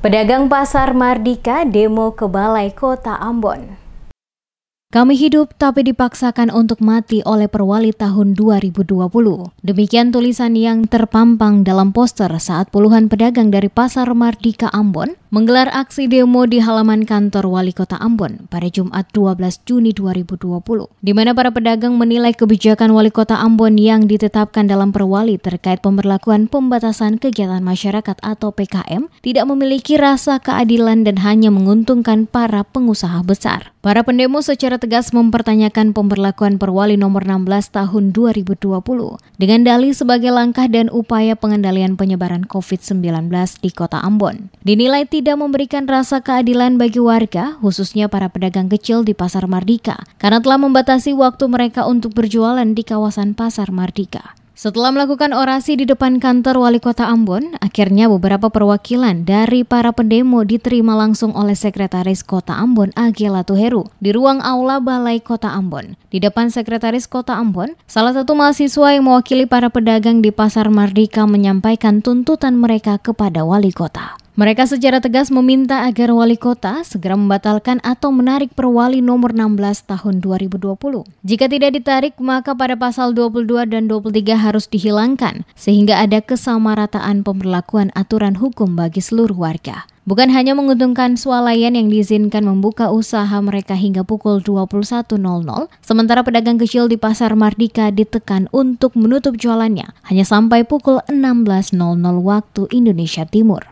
Pedagang pasar Mardika demo ke Balai Kota Ambon. Kami hidup tapi dipaksakan untuk mati oleh perwali tahun 2020. Demikian tulisan yang terpampang dalam poster saat puluhan pedagang dari Pasar Mardika Ambon menggelar aksi demo di halaman kantor Wali Kota Ambon pada Jumat 12 Juni 2020, di mana para pedagang menilai kebijakan Wali Kota Ambon yang ditetapkan dalam perwali terkait pemberlakuan pembatasan kegiatan masyarakat atau PKM tidak memiliki rasa keadilan dan hanya menguntungkan para pengusaha besar. Para pendemo secara tegas mempertanyakan pemberlakuan Perwali nomor 16 tahun 2020 dengan dalih sebagai langkah dan upaya pengendalian penyebaran COVID-19 di kota Ambon. Dinilai tidak memberikan rasa keadilan bagi warga, khususnya para pedagang kecil di Pasar Mardika, karena telah membatasi waktu mereka untuk berjualan di kawasan Pasar Mardika. Setelah melakukan orasi di depan kantor wali kota Ambon, akhirnya beberapa perwakilan dari para pendemo diterima langsung oleh Sekretaris Kota Ambon Agila Tuheru di ruang aula Balai Kota Ambon. Di depan Sekretaris Kota Ambon, salah satu mahasiswa yang mewakili para pedagang di Pasar Mardika menyampaikan tuntutan mereka kepada wali kota. Mereka secara tegas meminta agar wali kota segera membatalkan atau menarik perwali nomor 16 tahun 2020. Jika tidak ditarik, maka pada pasal 22 dan 23 harus dihilangkan, sehingga ada kesamarataan pemberlakuan aturan hukum bagi seluruh warga. Bukan hanya menguntungkan swalayan yang diizinkan membuka usaha mereka hingga pukul 21.00, sementara pedagang kecil di Pasar Mardika ditekan untuk menutup jualannya hanya sampai pukul 16.00 waktu Indonesia Timur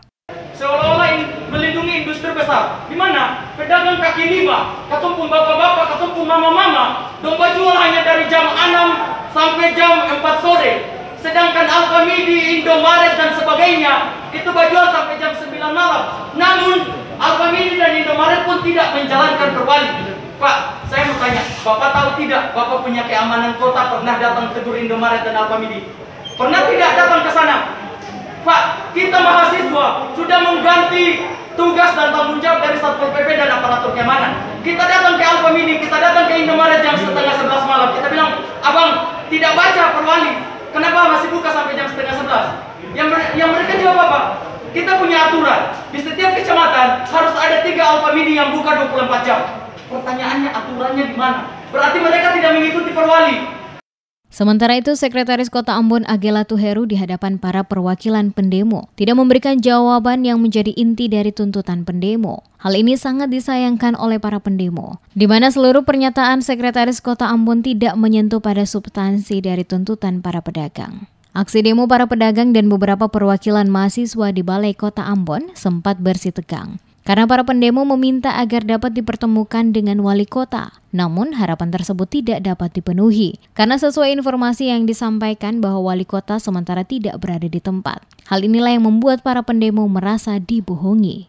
lain melindungi industri besar. Di mana? Pedagang kaki lima, ketumpung bapak-bapak, ketumpung mama-mama, domba jual hanya dari jam 6 sampai jam 4 sore. Sedangkan Alfamidi, Indomaret dan sebagainya itu berjual sampai jam 9 malam. Namun Alfamidi dan Indomaret pun tidak menjalankan berbalik Pak, saya mau tanya, Bapak tahu tidak Bapak punya keamanan kota pernah datang ke Indomaret dan Alfamidi? Pernah tidak datang ke sana? Pak, kita mahasiswa sudah mengganti tugas dan tanggung jawab dari Satpol PP dan aparatur keamanan. Kita datang ke Alfa Mini, kita datang ke Indomaret jam setengah sebelas malam. Kita bilang, abang tidak baca perwali, kenapa masih buka sampai jam setengah sebelas? Yang, yang mereka jawab apa? Kita punya aturan, di setiap kecamatan harus ada tiga Alfa Mini yang buka 24 jam. Pertanyaannya aturannya di mana? Berarti mereka tidak mengikuti perwali. Sementara itu, Sekretaris Kota Ambon Agela Tuheru di hadapan para perwakilan pendemo tidak memberikan jawaban yang menjadi inti dari tuntutan pendemo. Hal ini sangat disayangkan oleh para pendemo, di mana seluruh pernyataan Sekretaris Kota Ambon tidak menyentuh pada substansi dari tuntutan para pedagang. Aksi demo para pedagang dan beberapa perwakilan mahasiswa di Balai Kota Ambon sempat bersih tegang. Karena para pendemo meminta agar dapat dipertemukan dengan wali kota, namun harapan tersebut tidak dapat dipenuhi karena sesuai informasi yang disampaikan bahwa wali kota sementara tidak berada di tempat. Hal inilah yang membuat para pendemo merasa dibohongi.